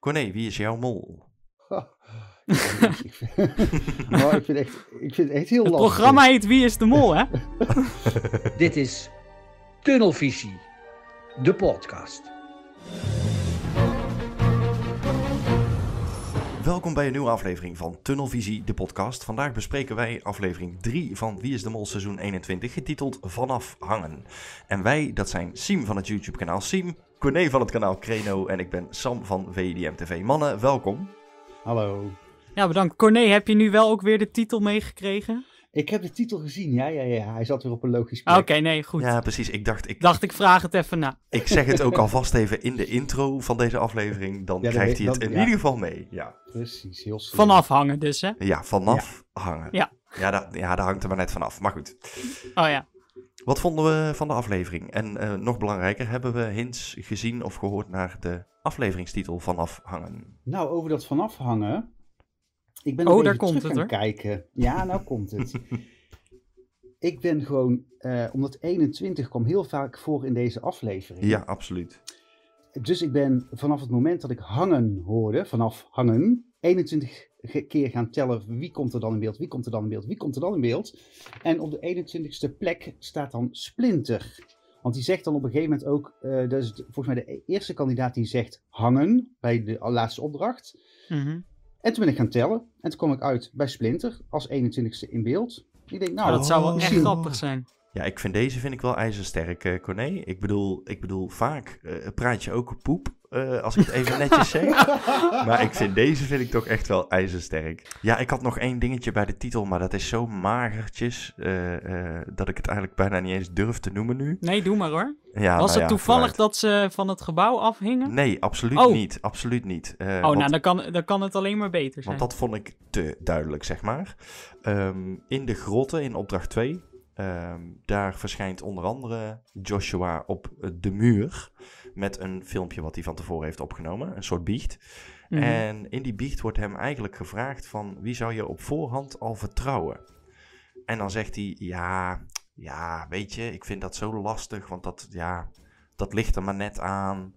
Corné, wie is jouw mol? Nou, ik, vind, echt, ik vind het echt heel het lastig. Het programma heet Wie is de Mol, hè? Dit is Tunnelvisie, de podcast. Welkom bij een nieuwe aflevering van Tunnelvisie, de podcast. Vandaag bespreken wij aflevering 3 van Wie is de Mol seizoen 21, getiteld Vanaf Hangen. En wij, dat zijn Siem van het YouTube-kanaal Siem, Corné van het kanaal Creno en ik ben Sam van VDM TV. Mannen, welkom. Hallo. Ja, bedankt. Corné, heb je nu wel ook weer de titel meegekregen? Ik heb de titel gezien. Ja, ja, ja. Hij zat weer op een logisch ah, plek. Oké, nee, goed. Ja, precies. Ik dacht ik, dacht, ik vraag het even na. Ik zeg het ook alvast even in de intro van deze aflevering. Dan krijgt hij het in ieder geval mee. Ja, precies. Heel slim. Vanaf hangen dus, hè? Ja, vanaf hangen. Ja. Ja, daar, ja, daar hangt er maar net vanaf. Maar goed. Oh ja. Wat vonden we van de aflevering? En eh, nog belangrijker, hebben we hints gezien of gehoord naar de afleveringstitel Vanaf Hangen? Nou, over dat Vanaf Hangen. Ik ben oh, daar komt terug het, gaan kijken. Ja, nou komt het. ik ben gewoon, uh, omdat 21 kwam heel vaak voor in deze aflevering. Ja, absoluut. Dus ik ben vanaf het moment dat ik hangen hoorde, vanaf hangen, 21 keer gaan tellen wie komt er dan in beeld, wie komt er dan in beeld, wie komt er dan in beeld. En op de 21ste plek staat dan Splinter. Want die zegt dan op een gegeven moment ook, eh, dat is volgens mij de e-, eerste kandidaat die zegt hangen bij de laatste opdracht. Mm en toen ben ik gaan tellen. En toen kom ik uit bij Splinter als 21ste in beeld. Ik denk, nou, oh, dat zou wel echt grappig zijn. Ja, ik vind deze vind ik wel ijzersterk, uh, Corné. Ik bedoel, ik bedoel vaak eh, praat je ook op poep. Eh, als ik het even netjes zeg. Maar ik vind, deze vind ik toch echt wel ijzersterk. Ja, ik had nog één dingetje bij de titel, maar dat is zo magertjes eh, eh, dat ik het eigenlijk bijna niet eens durf te noemen nu. Nee, doe maar hoor. Ja, Was nou het toevallig dat ze van het gebouw afhingen? Nee, absoluut oh. niet. Absoluut niet. oh, nou dan kan, dan kan het alleen maar beter zijn. Want dat vond ik te duidelijk, zeg maar. Ehm, in de grotten in opdracht 2, ehm, daar verschijnt onder andere Joshua op de muur met een filmpje wat hij van tevoren heeft opgenomen, een soort biecht. Mhm. En in die biecht wordt hem eigenlijk gevraagd van wie zou je op voorhand al vertrouwen? En dan zegt hij, ja, ja, weet je, ik vind dat zo lastig, want dat, ja, dat ligt er maar net aan.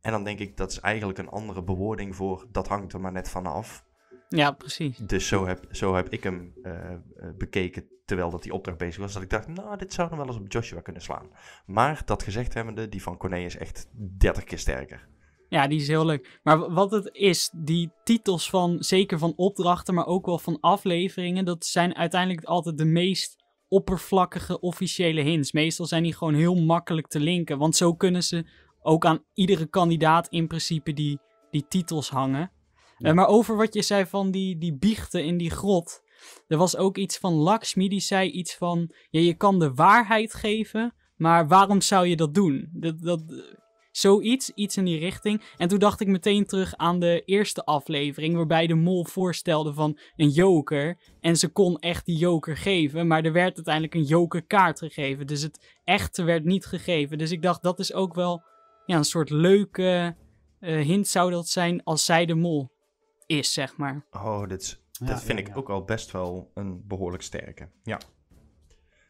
En dan denk ik, dat is eigenlijk een andere bewoording voor dat hangt er maar net vanaf. Ja, precies. Dus zo heb, zo heb ik hem eh, eh, bekeken terwijl dat die opdracht bezig was. Dat ik dacht, nou, dit zou nog wel eens op Joshua kunnen slaan. Maar dat gezegd hebbende, die van Corné is echt 30 keer sterker. Ja, die is heel leuk. Maar wat het is, die titels van, zeker van opdrachten, maar ook wel van afleveringen, dat zijn uiteindelijk altijd de meest oppervlakkige officiële hints. Meestal zijn die gewoon heel makkelijk te linken, want zo kunnen ze ook aan iedere kandidaat in principe die, die titels hangen. Eh, maar over wat je zei van die, die biechten in die grot. Er was ook iets van Lakshmi die zei iets van... Ja, je kan de waarheid geven, maar waarom zou je dat doen? Dat, dat, zoiets, iets in die richting. En toen dacht ik meteen terug aan de eerste aflevering... waarbij de mol voorstelde van een joker. En ze kon echt die joker geven, maar er werd uiteindelijk een jokerkaart gegeven. Dus het echte werd niet gegeven. Dus ik dacht, dat is ook wel ja, een soort leuke... Eh, hint zou dat zijn als zij de mol is, zeg maar. Oh, dit dat vind ik ook al best wel een behoorlijk sterke. Ja.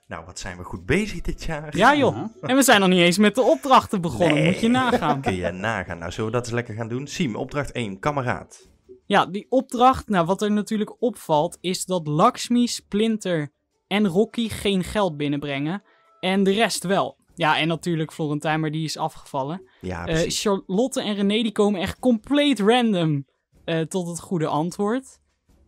Nou, wat zijn we goed bezig dit jaar. Ja joh, en we zijn nog niet eens met de opdrachten begonnen, moet je nagaan. Kun je nagaan. Nou, zullen we dat eens lekker gaan doen? Siem, opdracht 1, kameraad. Ja, die opdracht, nou wat er natuurlijk opvalt, is dat Lakshmi, Splinter en Rocky geen geld binnenbrengen. En de rest wel. Ja, en natuurlijk Florentijn, maar die is afgevallen. Ja, eh, Charlotte en René die komen echt compleet random. Eh, tot het goede antwoord.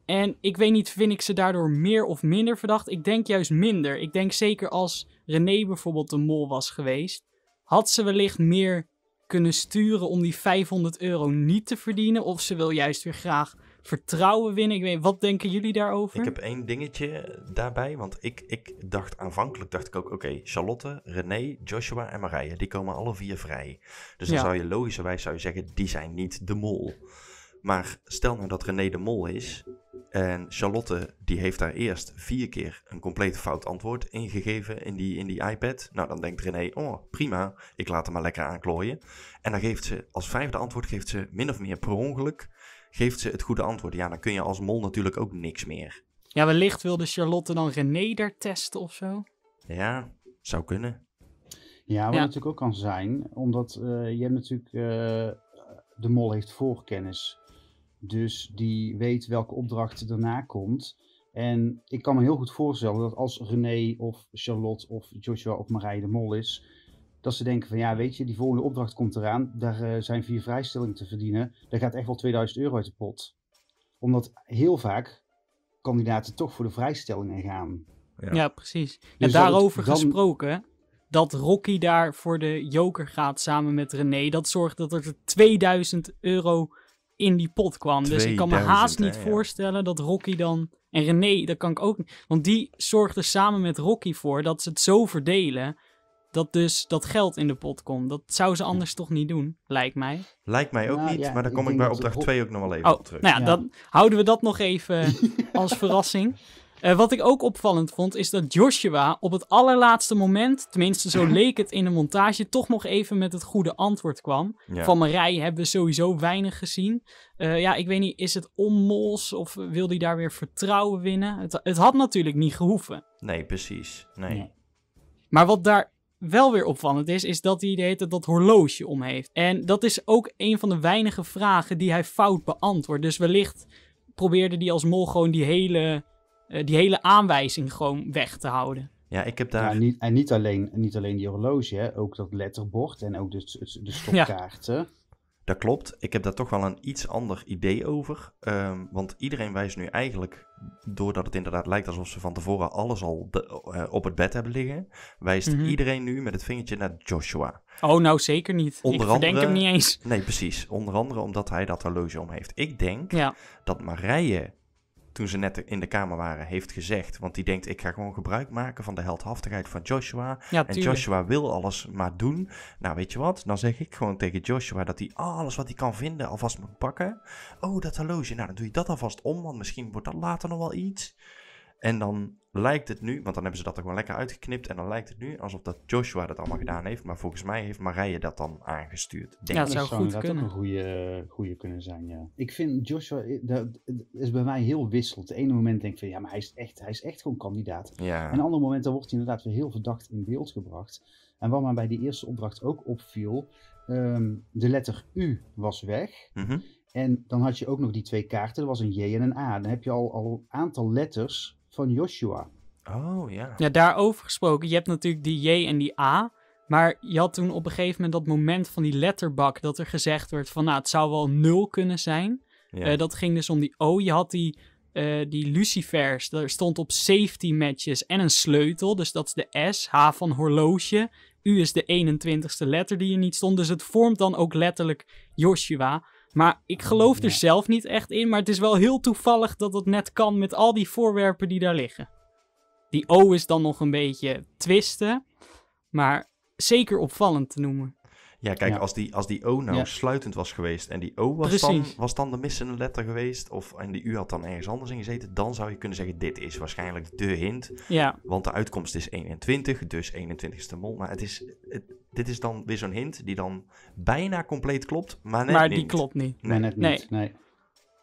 En ik weet niet, vind ik ze daardoor meer of minder verdacht? Ik denk juist minder. Ik denk zeker als René bijvoorbeeld de mol was geweest, had ze wellicht meer kunnen sturen om die 500 euro niet te verdienen. Of ze wil juist weer graag vertrouwen winnen. Ik weet, wat denken jullie daarover? Ik heb één dingetje daarbij. Want ik, ik dacht aanvankelijk dacht ik ook, oké, Charlotte, René, Joshua en Marije, die komen alle vier vrij. Dus dan zou je logischerwijs zou je zeggen, die zijn niet de mol. Maar stel nou dat René de Mol is en Charlotte die heeft daar eerst vier keer een compleet fout antwoord ingegeven in die, in die iPad. Nou, dan denkt René, oh prima, ik laat hem maar lekker aanklooien. En dan geeft ze als vijfde antwoord, geeft ze min of meer per ongeluk, geeft ze het goede antwoord. Ja, dan kun je als mol natuurlijk ook niks meer. Ja, wellicht wilde Charlotte dan René daar testen of zo. Ja, zou kunnen. Ja, wat natuurlijk ook kan zijn, omdat uh, je hebt natuurlijk eh, de mol heeft voorkennis. Dus die weet welke opdracht daarna komt. En ik kan me heel goed voorstellen dat als René of Charlotte of Joshua of Marije de Mol is, dat ze denken van ja, weet je, die volgende opdracht komt eraan. Daar eh, zijn vier vrijstellingen te verdienen. Daar gaat echt wel 2000 euro uit de pot. Omdat heel vaak kandidaten toch voor de vrijstellingen gaan. Ja, ja precies. Dus en daarover gesproken, dat Rocky daar voor de joker gaat samen met René, dat zorgt dat er 2000 euro in die pot kwam. Dus ik kan me haast niet voorstellen dat Rocky dan. En René, dat kan ik ook niet. Want die zorgde samen met Rocky voor dat ze het zo verdelen. Dat dus dat geld in de pot komt. Dat zou ze anders toch niet doen, lijkt mij. Lijkt mij ook nou, niet, maar dan kom ik bij opdracht 2 ook nog wel even oh, op terug. Nou ja, dan houden we dat nog even als verrassing. Eh, wat ik ook opvallend vond is dat Joshua op het allerlaatste moment, tenminste zo leek het in de montage, toch nog even met het goede antwoord kwam. Van Marij hebben we sowieso weinig gezien. Eh, ja, ik weet niet, is het onmols of wil hij daar weer vertrouwen winnen? Het, het had natuurlijk niet gehoeven. Nee, precies. Nee. Maar wat daar wel weer opvallend is, is dat hij de hele dat horloge om heeft. En dat is ook een van de weinige vragen die hij fout beantwoordt. Dus wellicht probeerde hij als mol gewoon die hele eh, die hele aanwijzing gewoon weg te houden. Ja, ik heb daar... Ja, niet, en niet alleen, niet alleen die horloge, ook dat letterbord en ook dus de, de stopkaarten. Ja. Dat klopt. Ik heb daar toch wel een iets ander idee over. Ehm, want iedereen wijst nu eigenlijk, doordat het inderdaad lijkt alsof ze van tevoren alles al eh, op het bed hebben liggen, wijst mhm. iedereen nu met het vingertje naar Joshua. Oh, nou zeker niet. ik denk hem niet eens. Nee, precies. Onder andere omdat hij dat horloge om heeft. Ik denk dat Marije toen ze net in de kamer waren, heeft gezegd. Want die denkt, ik ga gewoon gebruik maken van de heldhaftigheid van Joshua. en Joshua wil alles maar doen. Nou, weet je wat? Dan zeg ik gewoon tegen Joshua dat hij alles wat hij kan vinden alvast moet pakken. Oh, dat horloge. Nou, dan doe je dat alvast om, want misschien wordt dat later nog wel iets. En dan lijkt het nu, want dan hebben ze dat er gewoon lekker uitgeknipt. En dan lijkt het nu alsof dat Joshua dat allemaal gedaan heeft. Maar volgens mij heeft Marije dat dan aangestuurd. Denk ja, dat zou, goed kunnen. een goede, kunnen zijn, ja. Ik vind Joshua, eh, dat eh, is bij mij heel wisselend. Het ene moment denk ik van, ja, maar hij is echt, hij is echt gewoon kandidaat. Ja. En een ander moment, dan wordt hij inderdaad weer heel verdacht in beeld gebracht. En wat mij bij die eerste opdracht ook opviel, ehm, de letter U was weg. Mm En dan had je ook nog die twee kaarten, er was een J en een A. Dan heb je al, al een aantal letters van Joshua. Oh ja. Ja, daarover gesproken. Je hebt natuurlijk die J en die A. Maar je had toen op een gegeven moment dat moment van die letterbak. dat er gezegd werd van. nou, het zou wel nul kunnen zijn. Ja. Eh, dat ging dus om die O. Je had die, uh, die Lucifers. Daar stond op safety matches en een sleutel. Dus dat is de S. H van horloge. U is de 21ste letter die er niet stond. Dus het vormt dan ook letterlijk Joshua. Maar ik geloof er zelf niet echt in, maar het is wel heel toevallig dat dat net kan met al die voorwerpen die daar liggen. Die O is dan nog een beetje twisten, maar zeker opvallend te noemen. Ja, kijk, Als, die, als die O nou sluitend was geweest en die O was dan, was dan de missende letter geweest, of en die U had dan ergens anders in gezeten, dan zou je kunnen zeggen: dit is waarschijnlijk de hint. Ja. Want de uitkomst is 21, dus 21ste mol. Maar nou, het is, dit is dan weer zo'n hint die dan bijna compleet klopt, maar net Maar die klopt niet. nee net niet. Nee. nee.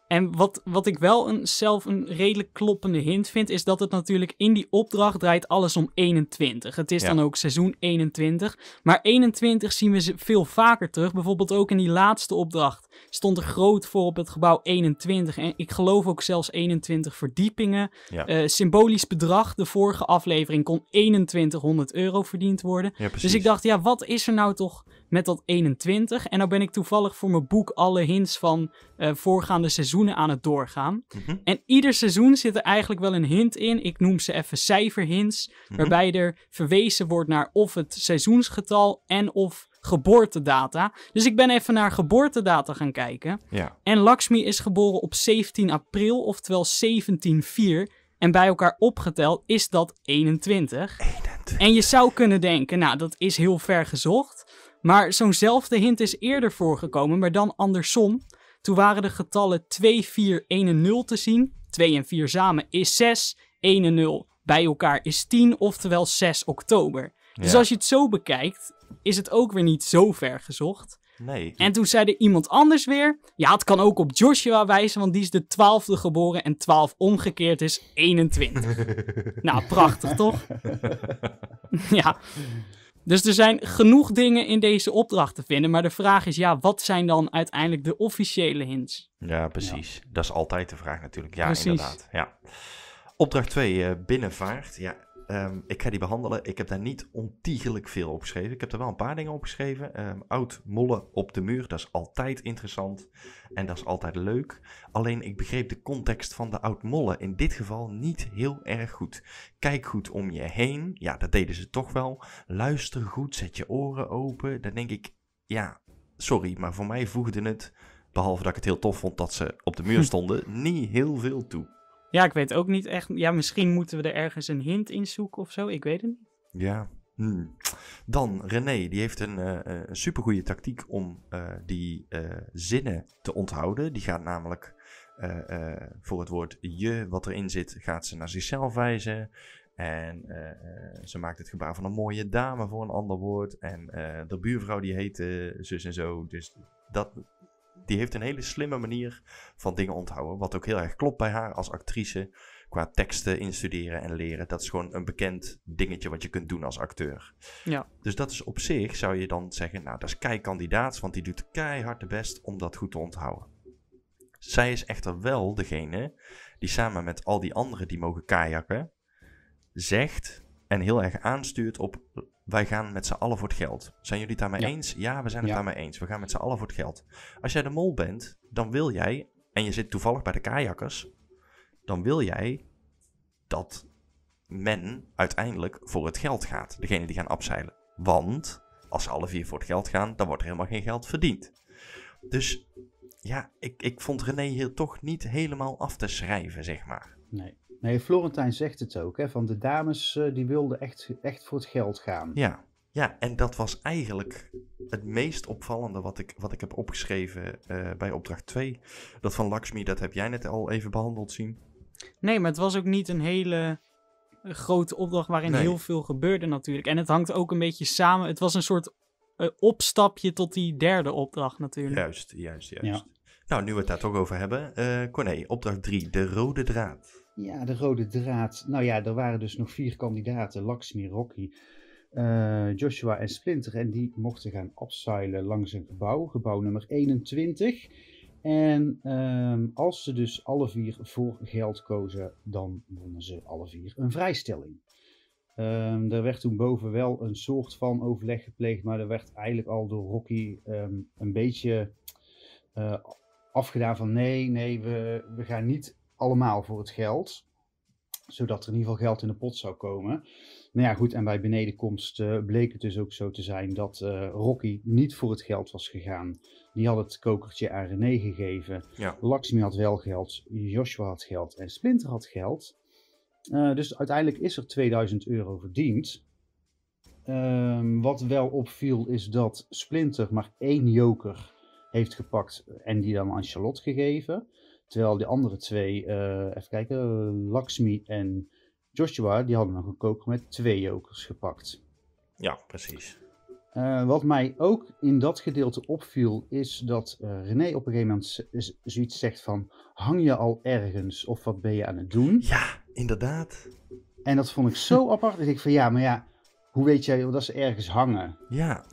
En wat, wat ik wel een, zelf een redelijk kloppende hint vind, is dat het natuurlijk in die opdracht draait alles om 21. Het is dan ook seizoen 21. Maar 21 zien we ze veel vaker terug. Bijvoorbeeld ook in die laatste opdracht stond er groot voor op het gebouw 21. En ik geloof ook zelfs 21 verdiepingen. Eh, symbolisch bedrag. De vorige aflevering kon 2100 euro verdiend worden. dus ik dacht, ja, wat is er nou toch met dat 21? En nou ben ik toevallig voor mijn boek alle hints van eh, voorgaande seizoen aan het doorgaan. Mhm. En ieder seizoen zit er eigenlijk wel een hint in. Ik noem ze even cijferhints, mhm. waarbij er verwezen wordt naar of het seizoensgetal en of geboortedata. Dus ik ben even naar geboortedata gaan kijken. Ja. En Lakshmi is geboren op 17 april, oftewel 174. En bij elkaar opgeteld is dat 21. 21. En je zou kunnen denken, nou, dat is heel ver gezocht. Maar zo'nzelfde hint is eerder voorgekomen, maar dan andersom. Toen waren de getallen 2, 4, 1 en 0 te zien. 2 en 4 samen is 6, 1 en 0 bij elkaar is 10, oftewel 6 oktober. Dus als je het zo bekijkt, is het ook weer niet zo ver gezocht. Nee. En toen zei iemand anders weer: Ja, het kan ook op Joshua wijzen, want die is de 12e geboren en 12 omgekeerd is 21. nou, prachtig toch? ja. Dus er zijn genoeg dingen in deze opdracht te vinden. Maar de vraag is, ja, wat zijn dan uiteindelijk de officiële hints? Ja, precies. Dat is altijd de vraag natuurlijk. Ja, inderdaad. Ja. Opdracht 2, eh, binnenvaart. Ja, Ehm, ik ga die behandelen. Ik heb daar niet ontiegelijk veel opgeschreven. Ik heb er wel een paar dingen opgeschreven. Um, ehm, oud mollen op de muur, dat is altijd interessant en dat is altijd leuk. Alleen ik begreep de context van de oud mollen in dit geval niet heel erg goed. Kijk goed om je heen. Ja, dat deden ze toch wel. Luister goed, zet je oren open. Dan denk ik, ja, sorry, maar voor mij voegde het, behalve dat ik het heel tof vond dat ze op de muur stonden, niet heel veel toe. Ja, ik weet ook niet echt. Ja, misschien moeten we er ergens een hint in zoeken of zo. Ik weet het niet. Ja. Hmm. Dan René, die heeft een uh, supergoeie tactiek om eh, die zinnen te onthouden. Die gaat namelijk voor het woord je, wat erin zit, gaat ze naar zichzelf wijzen. En ze maakt het gebaar van een mooie dame voor een ander woord. En de buurvrouw die heet zus en zo. Dus dat die heeft een hele slimme manier van dingen onthouden. Wat ook heel erg klopt bij haar als actrice. Qua teksten instuderen en leren. Dat is gewoon een bekend dingetje wat je kunt doen als acteur. Ja. Dus dat is op zich, zou je dan zeggen, nou dat is kei kandidaat. Want die doet keihard de best om dat goed te onthouden. Zij is echter wel degene die samen met al die anderen die mogen kajakken, zegt en heel erg aanstuurt op wij gaan met z'n allen voor het geld. Zijn jullie het daarmee eens? Ja, we zijn het daarmee eens. We gaan met z'n allen voor het geld. Als jij de mol bent, dan wil jij, en je zit toevallig bij de kajakkers, dan wil jij dat men uiteindelijk voor het geld gaat. Degene die gaan abzeilen. Want als ze alle vier voor het geld gaan, dan wordt er helemaal geen geld verdiend. Dus ja, ik, ik vond René hier toch niet helemaal af te schrijven, zeg maar. Nee. Nee, Florentijn zegt het ook, hè, van de dames eh, die wilden echt, echt voor het geld gaan. Ja, ja, en dat was eigenlijk het meest opvallende wat ik, wat ik heb opgeschreven eh, bij opdracht 2. Dat van Lakshmi, dat heb jij net al even behandeld zien. Nee, maar het was ook niet een hele eh, grote opdracht waarin heel veel gebeurde natuurlijk. En het hangt ook een beetje samen. Het was een soort opstapje tot die derde opdracht natuurlijk. Juist, juist, juist. Nou, nu we het daar toch over hebben. Uh, Corné, opdracht 3, de rode draad. Ja, de rode draad. Nou ja, er waren dus nog vier kandidaten. Lakshmi, Rocky, eh, Joshua en Splinter. En die mochten gaan opzeilen langs een gebouw, gebouw nummer 21. En ehm, als ze dus alle vier voor geld kozen, dan wonnen ze alle vier een vrijstelling. Ehm, er werd toen boven wel een soort van overleg gepleegd, maar er werd eigenlijk al door Rocky ehm, een beetje eh, afgedaan van nee, nee, we, we gaan niet allemaal voor het geld. Zodat er in ieder geval geld in de pot zou komen. Nou ja, goed, en bij benedenkomst eh, bleek het dus ook zo te zijn dat eh, Rocky niet voor het geld was gegaan. Die had het kokertje aan René gegeven. Laxmi had wel geld, Joshua had geld en Splinter had geld. Eh, dus uiteindelijk is er 2000 euro verdiend. Ehm, wat wel opviel is dat Splinter maar één joker heeft gepakt en die dan aan Charlotte gegeven. Terwijl die andere twee, eh, even kijken, Lakshmi en Joshua, die hadden nog een koker met twee jokers gepakt. Ja, precies. Eh, wat mij ook in dat gedeelte opviel, is dat uh, René op een gegeven moment zoiets zegt van... Hang je al ergens of wat ben je aan het doen? Ja, inderdaad. En dat vond ik zo apart. Ik dacht van ja, maar ja, hoe weet jij dat ze ergens hangen? Ja,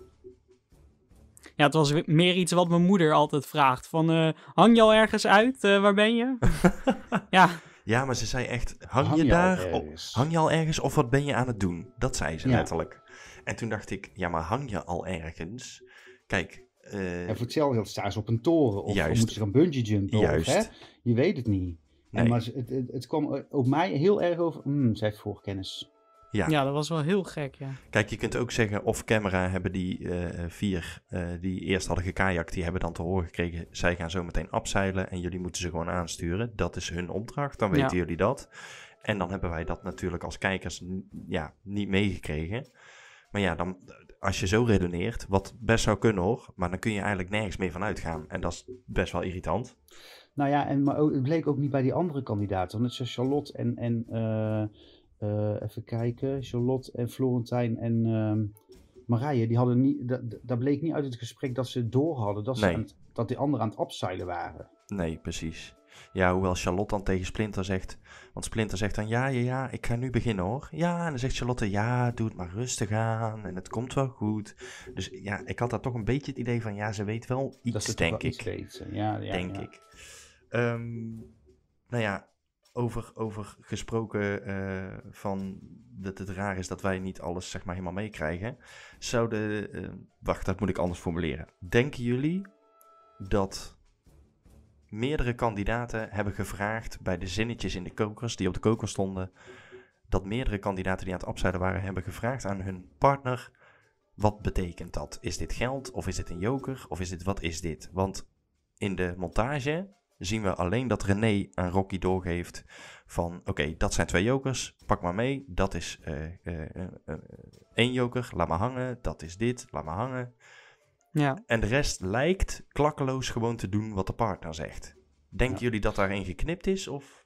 ja, het was meer iets wat mijn moeder altijd vraagt. Van, eh, hang je al ergens uit? Eh, waar ben je? ja. Ja, maar ze zei echt, hang, je, daar? Op, hang je al ergens? Of wat ben je aan het doen? Dat zei ze letterlijk. En toen dacht ik, ja, maar hang je al ergens? Kijk, uh, en voor hetzelfde staan ze op een toren. Of, juist. moeten ze gaan bungee jumpen. Juist. hè? Je weet het niet. En maar het, het, kwam op mij heel erg over... Mm, zij heeft voorkennis. Ja. ja, dat was wel heel gek, ja. Kijk, je kunt ook zeggen of camera hebben die eh, vier eh, die eerst hadden gekajakt, die hebben dan te horen gekregen, zij gaan zo meteen opzeilen en jullie moeten ze gewoon aansturen. Dat is hun opdracht, dan weten jullie dat. En dan hebben wij dat natuurlijk als kijkers ja, niet meegekregen. Maar ja, dan, als je zo redeneert, wat best zou kunnen hoor, maar dan kun je eigenlijk nergens meer van uitgaan. En dat is best wel irritant. Nou ja, en, maar het bleek ook niet bij die andere kandidaten. Want het zijn Charlotte en, en eh, eh, even kijken. Charlotte en Florentijn en ehm, Marije, die hadden niet, dat, dat bleek niet uit het gesprek dat ze door hadden dat, ze dat die anderen aan het opzeilen waren. Nee, precies. Ja, hoewel Charlotte dan tegen Splinter zegt. Want Splinter zegt dan: Ja, ja, ja, ik ga nu beginnen hoor. Ja, en dan zegt Charlotte: Ja, doe het maar rustig aan en het komt wel goed. Dus ja, ik had daar toch een beetje het idee van: Ja, ze weet wel iets, dat denk ik. Iets ja, ja, denk ik. Ehm, nou ja, over, over gesproken eh, van dat het raar is dat wij niet alles zeg maar helemaal meekrijgen. Zouden, uh, eh, wacht, dat moet ik anders formuleren. Denken jullie dat meerdere kandidaten hebben gevraagd bij de zinnetjes in de kokers die op de koker stonden, dat meerdere kandidaten die aan het opzijden waren hebben gevraagd aan hun partner, wat betekent dat? Is dit geld of is dit een joker of is dit wat is dit? Want in de montage zien we alleen dat René aan Rocky doorgeeft van oké, dat zijn twee jokers, pak maar mee, dat is uh, één joker, laat maar hangen, dat is dit, laat maar hangen. Ja. En de rest lijkt klakkeloos gewoon te doen wat de partner zegt. Denken jullie dat daarin geknipt is? Of?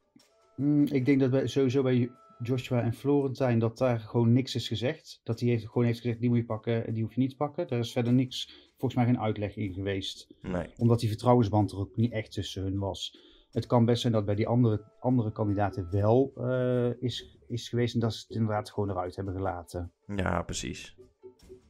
Mm, ik denk dat bij, sowieso bij Joshua en Florentijn dat daar gewoon niks is gezegd. Dat hij heeft, gewoon heeft gezegd, die moet je pakken en die hoef je niet te pakken. Daar is verder niks volgens mij geen uitleg in geweest. Nee. Omdat die vertrouwensband er ook niet echt tussen hun was. Het kan best zijn dat bij die andere, andere kandidaten wel eh, is, is geweest. En dat ze het inderdaad gewoon eruit hebben gelaten. Ja, precies.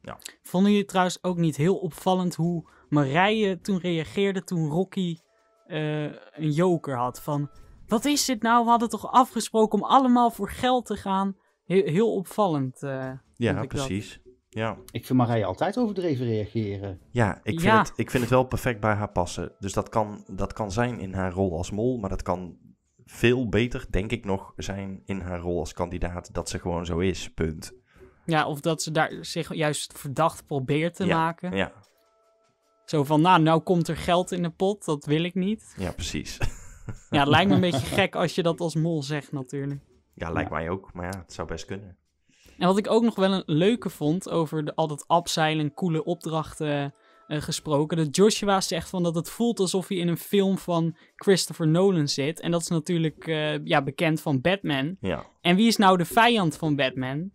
Ja. Vonden jullie trouwens ook niet heel opvallend hoe Marije toen reageerde toen Rocky eh, een joker had? Van, wat is dit nou? We hadden toch afgesproken om allemaal voor geld te gaan? Heel, opvallend. Eh, ja, precies. Ja. Ik vind Marije altijd overdreven reageren. Ja, ik vind, Het, ik vind het wel perfect bij haar passen. Dus dat kan, dat kan zijn in haar rol als mol, maar dat kan veel beter, denk ik nog, zijn in haar rol als kandidaat dat ze gewoon zo is, punt. Ja, of dat ze daar zich juist verdacht probeert te maken. Ja. Zo van, nou, nou komt er geld in de pot, dat wil ik niet. Ja, precies. Ja, het lijkt me een beetje gek als je dat als mol zegt natuurlijk. Ja, lijkt mij ook, maar ja, het zou best kunnen. En wat ik ook nog wel een leuke vond over de, al dat abseilen, coole opdrachten eh, gesproken. Dat Joshua zegt van dat het voelt alsof hij in een film van Christopher Nolan zit. En dat is natuurlijk eh, ja, bekend van Batman. Ja. En wie is nou de vijand van Batman?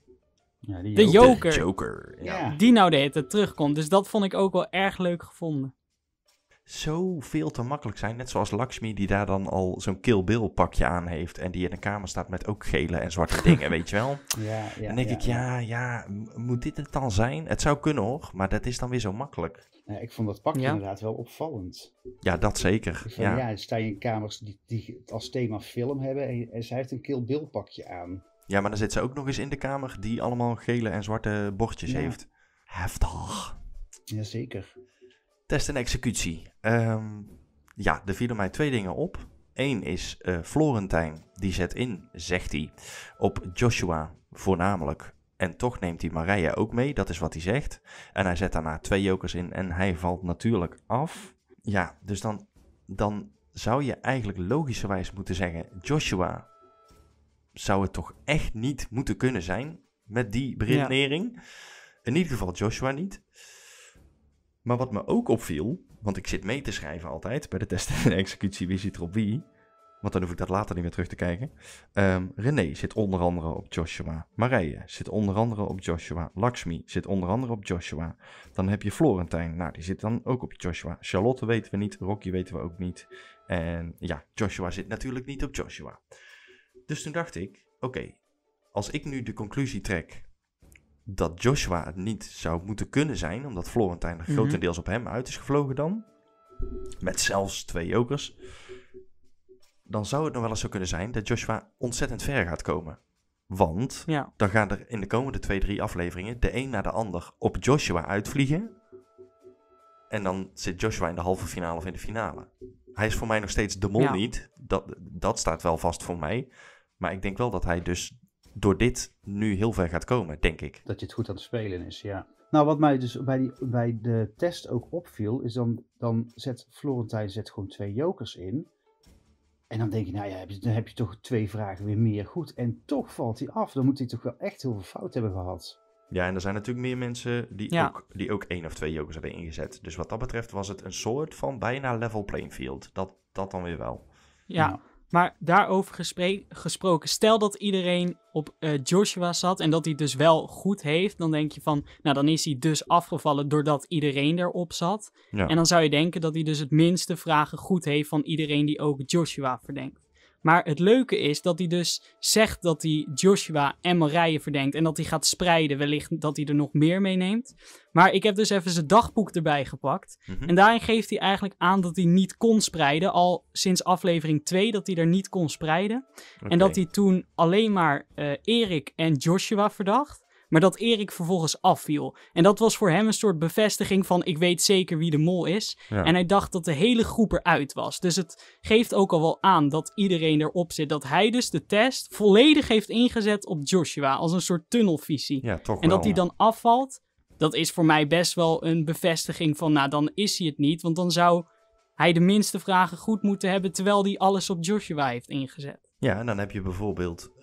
Ja, die de Joker. Joker ja. Die nou de hele terugkomt. Dus dat vond ik ook wel erg leuk gevonden zoveel te makkelijk zijn. Net zoals Lakshmi, die daar dan al zo'n Kill Bill pakje aan heeft. En die in een kamer staat met ook gele en zwarte dingen, weet je wel. Ja, ja, dan denk ik, ja, ja, moet dit het dan zijn? Het zou kunnen hoor, maar dat is dan weer zo makkelijk. Ja, ik vond dat pakje inderdaad wel opvallend. Ja, dat zeker. ja. ja, sta je in kamers die, die als thema film hebben en, en zij heeft een Kill Bill pakje aan. Ja, maar dan zit ze ook nog eens in de kamer die allemaal gele en zwarte bordjes heeft. Heftig. Jazeker. Test en executie. Ehm, ja, er vielen mij twee dingen op. Eén is uh, Florentijn, die zet in, zegt hij, op Joshua voornamelijk. En toch neemt hij Marija ook mee, dat is wat hij zegt. En hij zet daarna twee jokers in en hij valt natuurlijk af. Ja, dus dan, dan zou je eigenlijk logischerwijs moeten zeggen: Joshua zou het toch echt niet moeten kunnen zijn met die beredenering. In ieder geval Joshua niet. Maar wat me ook opviel, want ik zit mee te schrijven altijd bij de test en executie, wie zit er op wie. Want dan hoef ik dat later niet meer terug te kijken. Um, René zit onder andere op Joshua. Marije zit onder andere op Joshua. Lakshmi zit onder andere op Joshua. Dan heb je Florentijn. Nou, die zit dan ook op Joshua. Charlotte weten we niet. Rocky weten we ook niet. En ja, Joshua zit natuurlijk niet op Joshua. Dus toen dacht ik: oké, als ik nu de conclusie trek dat Joshua het niet zou moeten kunnen zijn, omdat Florentijn mm grotendeels op hem uit is gevlogen dan, met zelfs twee jokers, dan zou het nog wel eens zo kunnen zijn dat Joshua ontzettend ver gaat komen. Want dan gaan er in de komende twee, drie afleveringen de een na de ander op Joshua uitvliegen. En dan zit Joshua in de halve finale of in de finale. Hij is voor mij nog steeds de mol niet. Dat, dat staat wel vast voor mij. Maar ik denk wel dat hij dus door dit nu heel ver gaat komen, denk ik. Dat je het goed aan het spelen is, ja. Nou, wat mij dus bij, die, bij de test ook opviel, is dan, dan zet Florentijn zet gewoon twee jokers in. En dan denk je, nou ja, dan heb je toch twee vragen weer meer goed. En toch valt hij af. Dan moet hij toch wel echt heel veel fout hebben gehad. Ja, en er zijn natuurlijk meer mensen die, ook, die ook één of twee jokers hebben ingezet. Dus wat dat betreft was het een soort van bijna level playing field. Dat, dat dan weer wel. ja. Maar daarover gesproken, stel dat iedereen op eh, Joshua zat en dat hij dus wel goed heeft, dan denk je van, nou dan is hij dus afgevallen doordat iedereen erop zat. En dan zou je denken dat hij dus het minste vragen goed heeft van iedereen die ook Joshua verdenkt. Maar het leuke is dat hij dus zegt dat hij Joshua en Marije verdenkt. En dat hij gaat spreiden. Wellicht dat hij er nog meer meeneemt. Maar ik heb dus even zijn dagboek erbij gepakt. Mhm. En daarin geeft hij eigenlijk aan dat hij niet kon spreiden. Al sinds aflevering 2 dat hij er niet kon spreiden. En dat hij toen alleen maar eh, Erik en Joshua verdacht maar dat Erik vervolgens afviel. En dat was voor hem een soort bevestiging van ik weet zeker wie de mol is. En hij dacht dat de hele groep eruit was. Dus het geeft ook al wel aan dat iedereen erop zit. Dat hij dus de test volledig heeft ingezet op Joshua als een soort tunnelvisie. en dat hij dan afvalt, dat is voor mij best wel een bevestiging van nou dan is hij het niet. Want dan zou hij de minste vragen goed moeten hebben terwijl hij alles op Joshua heeft ingezet. Ja, en dan heb je bijvoorbeeld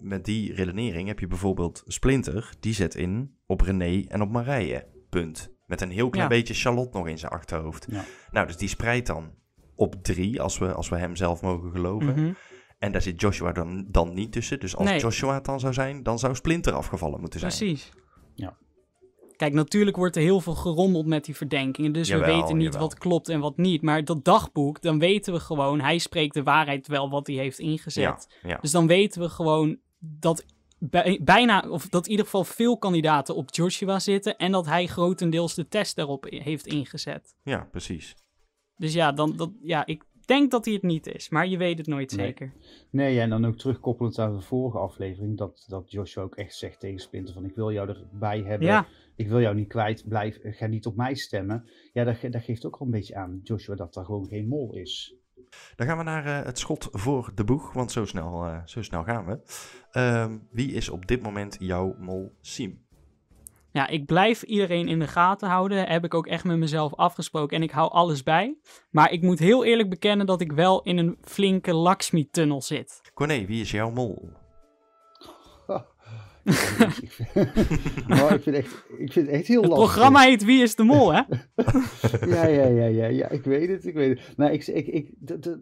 met die redenering heb je bijvoorbeeld Splinter, die zet in op René en op Marije. Punt. Met een heel klein beetje Charlotte nog in zijn achterhoofd. Nou, dus die spreidt dan op drie, als we, als we hem zelf mogen geloven. Mhm. En daar zit Joshua dan, dan niet tussen. Dus als Joshua het dan zou zijn, dan zou Splinter afgevallen moeten zijn. Precies. Kijk, natuurlijk wordt er heel veel gerommeld met die verdenkingen. Dus we weten niet wat klopt en wat niet. Maar dat dagboek, dan weten we gewoon, hij spreekt de waarheid wel wat hij heeft ingezet. Ja, Dus dan weten we gewoon dat bijna, of dat in ieder geval veel kandidaten op Joshua zitten. En dat hij grotendeels de test daarop heeft ingezet. Ja, precies. Dus ja, dan, dat, ja ik denk dat hij het niet is, maar je weet het nooit zeker. Nee, en dan ook terugkoppelend aan de vorige aflevering, dat, dat Joshua ook echt zegt tegen Splinter van ik wil jou erbij hebben. Ja ik wil jou niet kwijt, blijf, ga niet op mij stemmen. Ja, dat, dat geeft ook al een beetje aan, Joshua, dat daar gewoon geen mol is. Dan gaan we naar eh, het schot voor de boeg, want zo snel, eh, zo snel gaan we. Ehm, wie is op dit moment jouw mol Siem? Ja, ik blijf iedereen in de gaten houden. Heb ik ook echt met mezelf afgesproken en ik hou alles bij. Maar ik moet heel eerlijk bekennen dat ik wel in een flinke Lakshmi-tunnel zit. Corné, wie is jouw mol? ik vind, echt, ik vind het echt heel lastig. Het programma heet Wie is de Mol, hè? ja, ja, ja, ja, ja, ik weet het, ik weet het. Maar ik, ik, ik,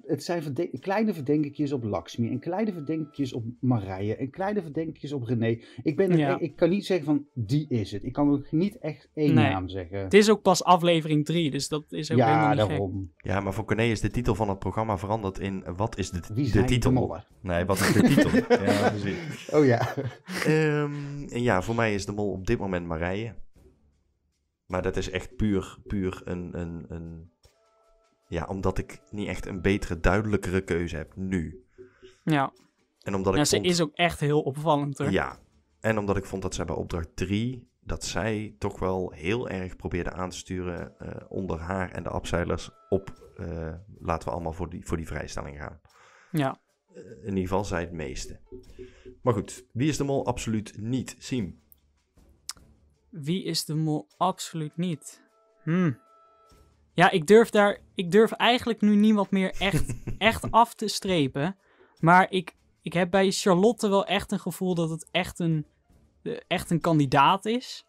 het zijn kleine verdenkingjes op Laxmi en kleine verdenkingjes op Marije en kleine verdenkingjes op René. Ik, ben ik kan niet zeggen van die is het. Ik kan ook niet echt één naam zeggen. Het is ook pas aflevering 3, dus dat is ook ja, helemaal daarom. Ja, maar voor René is de titel van het programma veranderd in wat is de, de titel? De nee, wat is de titel? ja, Oh ja. Uh, Ehm, en ja, voor mij is de mol op dit moment Marije. Maar dat is echt puur, puur een, een, een... Ja, omdat ik niet echt een betere, duidelijkere keuze heb nu. Ja. En omdat ik ze vond... is ook echt heel opvallend, Ja. En omdat ik vond dat zij bij opdracht 3... dat zij toch wel heel erg probeerde aan te sturen... Eh, onder haar en de abseilers op... Eh, laten we allemaal voor die, voor die vrijstelling gaan. Ja. Eh, in ieder geval zij het meeste. Maar goed, wie is de mol absoluut niet? Siem. Wie is de mol absoluut niet? Hmm. Ja, ik durf daar. Ik durf eigenlijk nu niemand meer echt, echt af te strepen. Maar ik, ik heb bij Charlotte wel echt een gevoel dat het echt een, eh, echt een kandidaat is.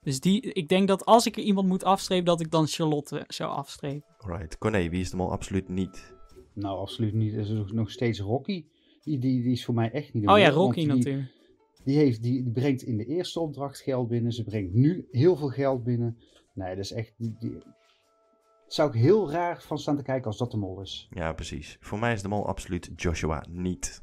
Dus die, ik denk dat als ik er iemand moet afstrepen, dat ik dan Charlotte zou afstrepen. Right. Corné, wie is de mol absoluut niet? Nou, absoluut niet. Is nog steeds Rocky? Die, die, is voor mij echt niet de Oh ja, Rocky natuurlijk. Die, heeft, die brengt in de eerste opdracht geld binnen. Ze brengt nu heel veel geld binnen. Nee, dat is echt. Die, zou ik heel raar van staan te kijken als dat de mol is. Ja, precies. Voor mij is de mol absoluut Joshua niet.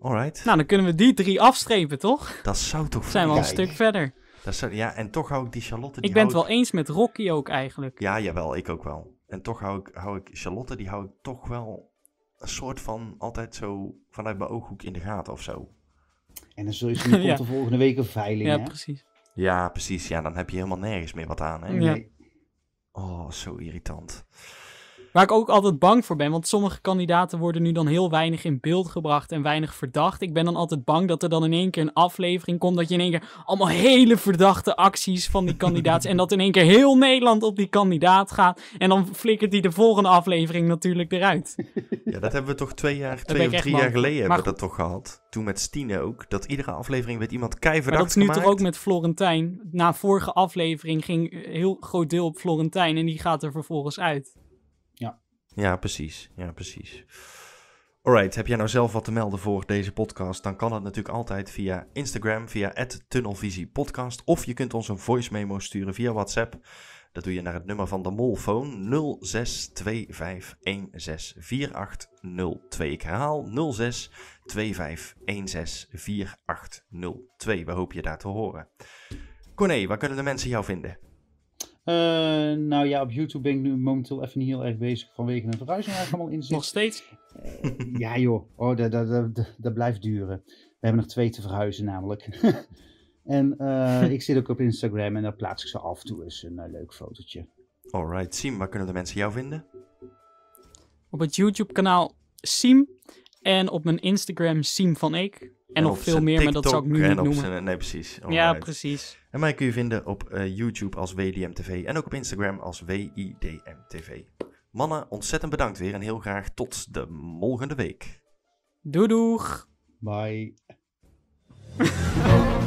Alright. Nou, dan kunnen we die drie afstrepen, toch? Dat zou toch... Zijn we al een stuk verder. Dat zou, ja, en toch hou ik die Charlotte... Die ik ben het wel eens met Rocky ook eigenlijk. Ja, jawel, ik ook wel. En toch hou ik, hou ik Charlotte, die hou ik toch wel een soort van altijd zo vanuit mijn ooghoek in de gaten of zo. En dan zul je zien, ja. de volgende week een veiling, Ja, precies. Ja, precies. Ja, dan heb je helemaal nergens meer wat aan, hè? Nee. Oh, zo irritant. Waar ik ook altijd bang voor ben, want sommige kandidaten worden nu dan heel weinig in beeld gebracht en weinig verdacht. Ik ben dan altijd bang dat er dan in één keer een aflevering komt dat je in één keer allemaal hele verdachte acties van die kandidaat en dat in één keer heel Nederland op die kandidaat gaat en dan flikkert die de volgende aflevering natuurlijk eruit. Ja, dat hebben we toch twee jaar, twee of drie jaar geleden hebben we dat toch gehad. Toen met Stine ook, dat iedere aflevering werd iemand keihard Maar dat is nu toch ook met Florentijn. Na vorige aflevering ging heel groot deel op Florentijn en die gaat er vervolgens uit. Ja, precies. Ja, precies. Alright, heb jij nou zelf wat te melden voor deze podcast? Dan kan dat natuurlijk altijd via Instagram, via tunnelvisiepodcast. Of je kunt ons een voice memo sturen via WhatsApp. Dat doe je naar het nummer van de Molfoon 0625164802. Ik herhaal 0625164802. We hopen je daar te horen. Corné, waar kunnen de mensen jou vinden? Eh, nou ja, op YouTube ben ik nu momenteel even niet heel erg bezig vanwege een verhuizing waar allemaal in zit. Nog steeds? Eh, ja joh, oh, dat, dat, dat, blijft duren. We hebben nog twee te verhuizen namelijk. en eh, ik zit ook op Instagram en daar plaats ik ze af en toe eens een leuk fotootje. Alright, Sim, waar kunnen de mensen jou vinden? Op het YouTube kanaal Siem. En op mijn Instagram Siem van ik En, nog veel meer, maar dat zou ik nu niet noemen. Zijn, nee, precies. Ja, precies. En mij kun je vinden op eh, YouTube als WDMTV en ook op Instagram als WIDMTV. Mannen, ontzettend bedankt weer en heel graag tot de volgende week. Doei doeg. Bye.